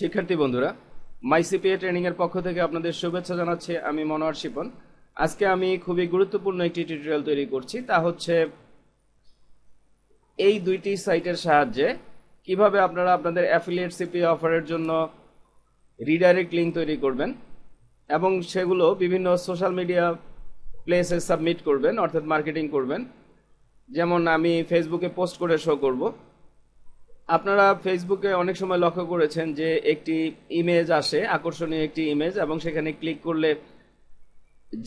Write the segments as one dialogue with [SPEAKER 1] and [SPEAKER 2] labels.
[SPEAKER 1] শিক্ষার্থী বন্ধুরা মাইসিপিএ ট্রেনিংয়ের পক্ষ থেকে আপনাদের শুভেচ্ছা জানাচ্ছি আমি মনোয়ার শিপন আজকে আমি খুবই গুরুত্বপূর্ণ একটি টিউটোরিয়াল তৈরি করছি তা হচ্ছে এই দুইটি সাইটের সাহায্যে কিভাবে আপনারা আপনাদের অ্যাফিলিয়েট সিপি অফারের জন্য রিডাইরেক্ট লিঙ্ক তৈরি করবেন এবং সেগুলো বিভিন্ন সোশ্যাল মিডিয়া প্লেসে সাবমিট করবেন অর্থাৎ মার্কেটিং করবেন যেমন আমি ফেসবুকে পোস্ট করে শো করব আপনারা ফেসবুকে অনেক সময় লক্ষ্য করেছেন যে একটি ইমেজ আসে আকর্ষণীয় একটি ইমেজ এবং সেখানে ক্লিক করলে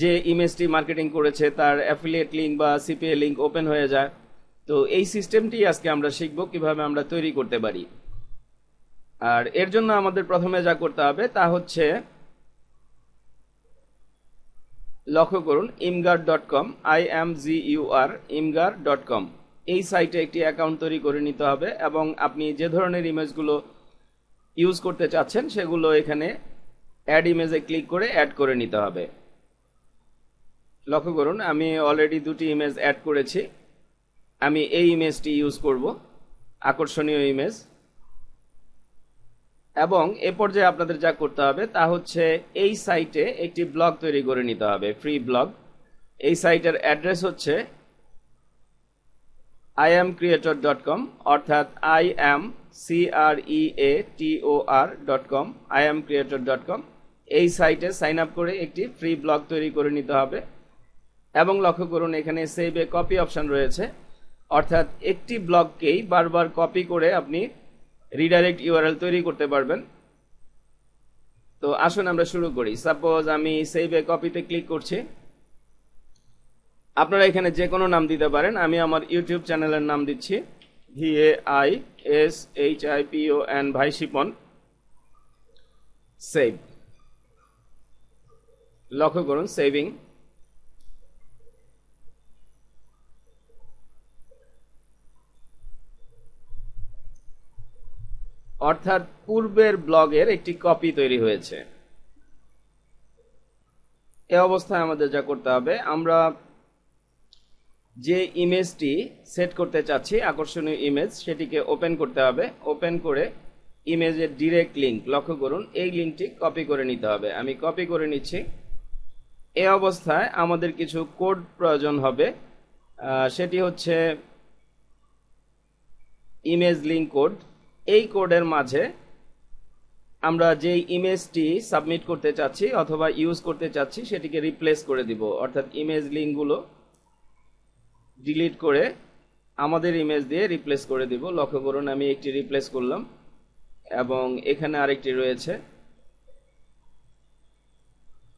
[SPEAKER 1] যে ইমেজটি মার্কেটিং করেছে তার অ্যাফিলিয়েট লিঙ্ক বা সিপিএ লিঙ্ক ওপেন হয়ে যায় তো এই সিস্টেমটি আজকে আমরা শিখব কিভাবে আমরা তৈরি করতে পারি আর এর জন্য আমাদের প্রথমে যা করতে হবে তা হচ্ছে লক্ষ্য করুন imgur dot com I M G U R imgur dot com এই সাইটে একটি অ্যাকাউন্ট তৈরি করে নিতে হবে এবং আপনি যে ধরনের ইমেজগুলো ইউজ করতে চাচ্ছেন সেগুলো এখানে অ্যাড ইমেজে ক্লিক করে অ্যাড করে নিতে হবে লক্ষ্য করুন আমি অলরেডি দুটি ইমেজ অ্যাড করেছি আমি এই ইমেজটি ইউজ করব আকর্ষণীয় ইমেজ এবং এ পর্যায়ে আপনাদের যা করতে হবে তা হচ্ছে এই সাইটে একটি ব্লগ তৈরি করে নিতে হবে ফ্রি ব্লগ এই সাইটের অ্যাড্রেস হচ্ছে I M creator dot com অর্থাৎ I M E A T O R dot com I M creator dot com এই সাইটে সাইন আপ করে একটি ফ্রি ব্লগ তৈরি করে নিতে হবে এবং লক্ষ্য করুন এখানে সেভ এ কপি অপশান রয়েছে অর্থাৎ একটি ব্লগকেই বারবার কপি করে আপনি রিডাইরেক্ট ইউআরএল তৈরি করতে পারবেন তো আসুন আমরা শুরু করি সাপোজ আমি সেভ এ কপিতে ক্লিক করছি আপনারা এখানে যে কোনো নাম দিতে পারেন আমি আমার ইউটিউব চ্যানেলের নাম দিচ্ছি V A I S H I P O N ভাই শিপন সেভ লক্ষ্য করুন সেভিং অর্থাৎ পূর্বের ব্লগের একটি কপি তৈরি হয়েছে এ অবস্থায় আমাদের যা করতে হবে আমরা যে ইমেজটি সেট করতে চাচ্ছি আকর্ষণীয় ইমেজ সেটিকে ওপেন করতে হবে ওপেন করে ইমেজের ডিরেক্ট লিঙ্ক লক্ষ্য করুন এই লিঙ্কটি কপি করে নিতে হবে আমি কপি করে নিচ্ছি এ অবস্থায় আমাদের কিছু কোড প্রয়োজন হবে সেটি হচ্ছে ইমেজ লিঙ্ক কোড এই কোডের মাঝে আমরা যে ইমেজটি সাবমিট করতে চাচ্ছি অথবা ইউজ করতে চাচ্ছি সেটিকে রিপ্লেস করে দিব অর্থাৎ ইমেজ লিঙ্কগুলো ডিলিট করে আমাদের ইমেজ দিয়ে রিপ্লেস করে দিব লক্ষ্য করুন আমি একটি রিপ্লেস করলাম এবং এখানে আরেকটি রয়েছে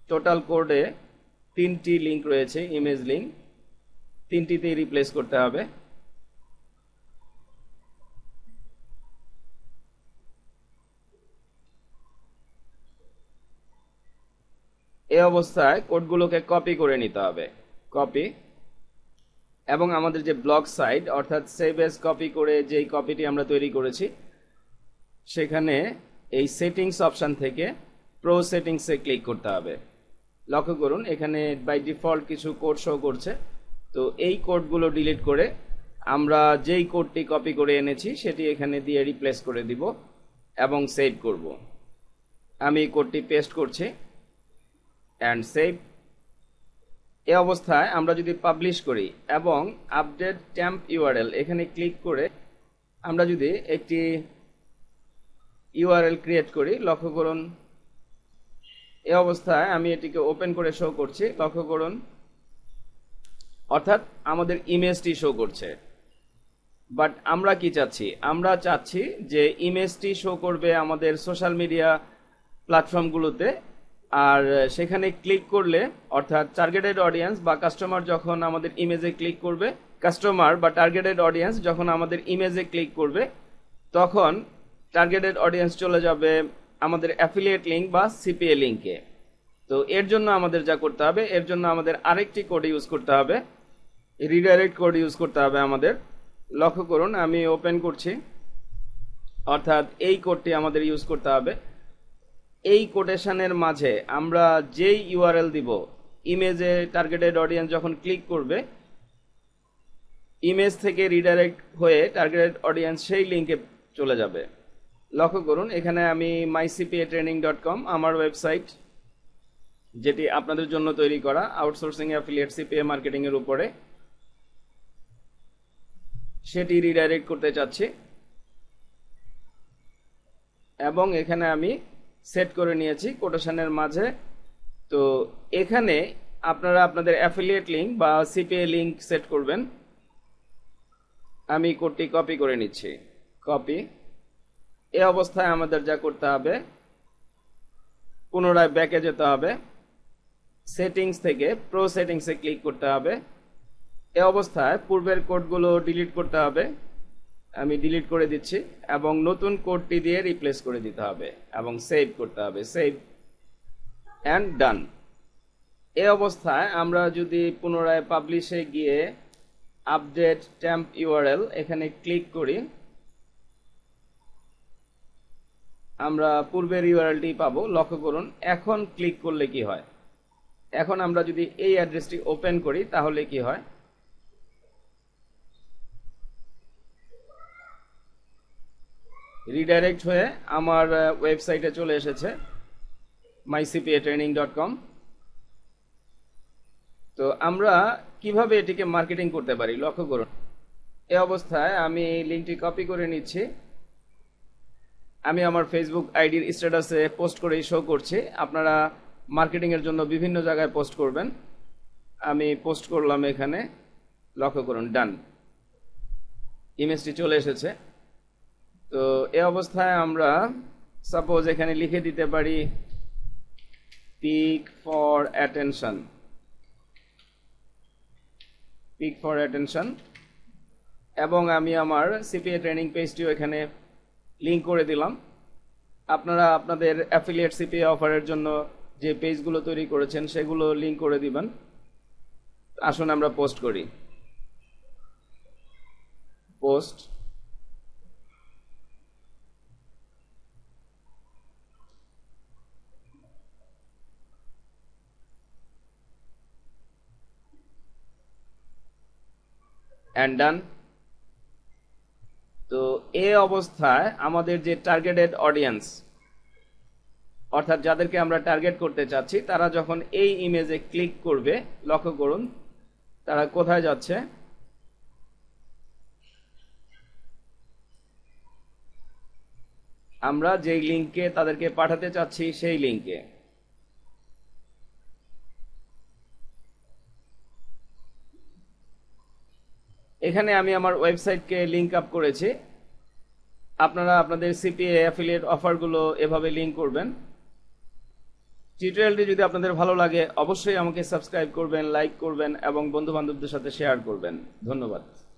[SPEAKER 1] টোটাল কোডে তিনটি লিঙ্ক রয়েছে ইমেজ লিঙ্ক তিনটিতেই রিপ্লেস করতে হবে এ অবস্থায় কোডগুলোকে কপি করে নিতে হবে কপি এবং আমাদের যে ব্লক সাইট অর্থাৎ সেভ এস কপি করে যেই কপিটি আমরা তৈরি করেছি সেখানে এই সেটিংস অপশান থেকে প্রো সেটিংসে ক্লিক করতে হবে লক্ষ্য করুন এখানে বাই ডিফল্ট কিছু কোড শো করছে তো এই কোডগুলো ডিলিট করে আমরা যেই কোডটি কপি করে এনেছি সেটি এখানে দিয়ে রিপ্লেস করে দিব এবং সেভ করব আমি কোডটি পেস্ট করছি অ্যান্ড সেভ এ অবস্থায় আমরা যদি পাবলিশ করি এবং আপডেট ট্যাম্প ইউআরএল এখানে ক্লিক করে আমরা যদি একটি ইউআরএল ক্রিয়েট করি লক্ষ্য করুন এ অবস্থায় আমি এটিকে ওপেন করে শো করছি লক্ষ্য করুন অর্থাৎ আমাদের ইমেজটি শো করছে বাট আমরা কি চাচ্ছি আমরা চাচ্ছি যে ইমেজটি শো করবে আমাদের সোশ্যাল মিডিয়া প্ল্যাটফর্মগুলোতে আর সেখানে ক্লিক করলে অর্থাৎ টার্গেটেড অডিয়েন্স বা কাস্টমার যখন আমাদের ইমেজে ক্লিক করবে কাস্টমার বা টার্গেটেড অডিয়েন্স যখন আমাদের ইমেজে ক্লিক করবে তখন টার্গেটেড অডিয়েন্স চলে যাবে আমাদের অ্যাফিলিয়েট লিঙ্ক বা সিপিএ লিঙ্কে তো এর জন্য আমাদের যা করতে হবে এর জন্য আমাদের আরেকটি কোড ইউজ করতে হবে রিডাইরেক্ট কোড ইউজ করতে হবে আমাদের লক্ষ্য করুন আমি ওপেন করছি অর্থাৎ এই কোডটি আমাদের ইউজ করতে হবে এই কোটেশনের মাঝে আমরা যেই ইউআরএল দিব ইমেজে টার্গেটেড অডিয়েন্স যখন ক্লিক করবে ইমেজ থেকে রিডাইরেক্ট হয়ে টার্গেটেড অডিয়েন্স সেই লিঙ্কে চলে যাবে লক্ষ্য করুন এখানে আমি মাইসিপিএ ট্রেনিং ডট কম আমার ওয়েবসাইট যেটি আপনাদের জন্য তৈরি করা আউটসোর্সিং অ্যাফিলিয়েট সিপিএ মার্কেটিংয়ের উপরে সেটি রিডাইরেক্ট করতে চাচ্ছি এবং এখানে আমি সেট করে নিয়েছি কোটেশনের মাঝে তো এখানে আপনারা আপনাদের অ্যাফিলিয়েট লিঙ্ক বা সিপিএ লিঙ্ক সেট করবেন আমি কোডটি কপি করে নিচ্ছি কপি এ অবস্থায় আমাদের যা করতে হবে পুনরায় ব্যাকে যেতে হবে সেটিংস থেকে প্রো সেটিংসে ক্লিক করতে হবে এ অবস্থায় পূর্বের কোডগুলো ডিলিট করতে হবে আমি ডিলিট করে দিচ্ছি এবং নতুন কোডটি দিয়ে রিপ্লেস করে দিতে হবে এবং সেভ করতে হবে সেভ অ্যান্ড ডান এ অবস্থায় আমরা যদি পুনরায় পাবলিশে গিয়ে আপডেট ট্যাম্প ইউআরএল এখানে ক্লিক করি আমরা পূর্বের ইউআরএলটি পাবো লক্ষ্য করুন এখন ক্লিক করলে কি হয় এখন আমরা যদি এই অ্যাড্রেসটি ওপেন করি তাহলে কি হয় রিডাইরেক্ট হয়ে আমার ওয়েবসাইটে চলে এসেছে মাইসিপিএ ট্রেনিং ডট কম তো আমরা কিভাবে এটিকে মার্কেটিং করতে পারি লক্ষ্য করুন এ অবস্থায় আমি লিঙ্কটি কপি করে নিচ্ছি আমি আমার ফেসবুক আইডির স্ট্যাটাসে পোস্ট করেই শো করছি আপনারা মার্কেটিংয়ের জন্য বিভিন্ন জায়গায় পোস্ট করবেন আমি পোস্ট করলাম এখানে লক্ষ্য করুন ডান ইমেজটি চলে এসেছে তো এ অবস্থায় আমরা সাপোজ এখানে লিখে দিতে পারি pick for attention pick for attention এবং আমি আমার সিপিএ ট্রেনিং পেজটিও এখানে লিঙ্ক করে দিলাম আপনারা আপনাদের অ্যাফিলিয়েট সিপিএ অফারের জন্য যে পেজগুলো তৈরি করেছেন সেগুলো লিঙ্ক করে দিবেন আসুন আমরা পোস্ট করি পোস্ট অ্যান্ড ডান তো এ অবস্থায় আমাদের যে টার্গেটেড অডিয়েন্স অর্থাৎ যাদেরকে আমরা টার্গেট করতে চাচ্ছি তারা যখন এই ইমেজে ক্লিক করবে লক্ষ্য করুন তারা কোথায় যাচ্ছে আমরা যেই লিঙ্কে তাদেরকে পাঠাতে চাচ্ছি সেই লিঙ্কে এখানে আমি আমার ওয়েবসাইটকে লিঙ্ক আপ করেছি আপনারা আপনাদের সিপিএ অ্যাফিলিয়েট অফারগুলো এভাবে লিঙ্ক করবেন টিউটোরিয়ালটি যদি আপনাদের ভালো লাগে অবশ্যই আমাকে সাবস্ক্রাইব করবেন লাইক করবেন এবং বন্ধুবান্ধবদের সাথে শেয়ার করবেন ধন্যবাদ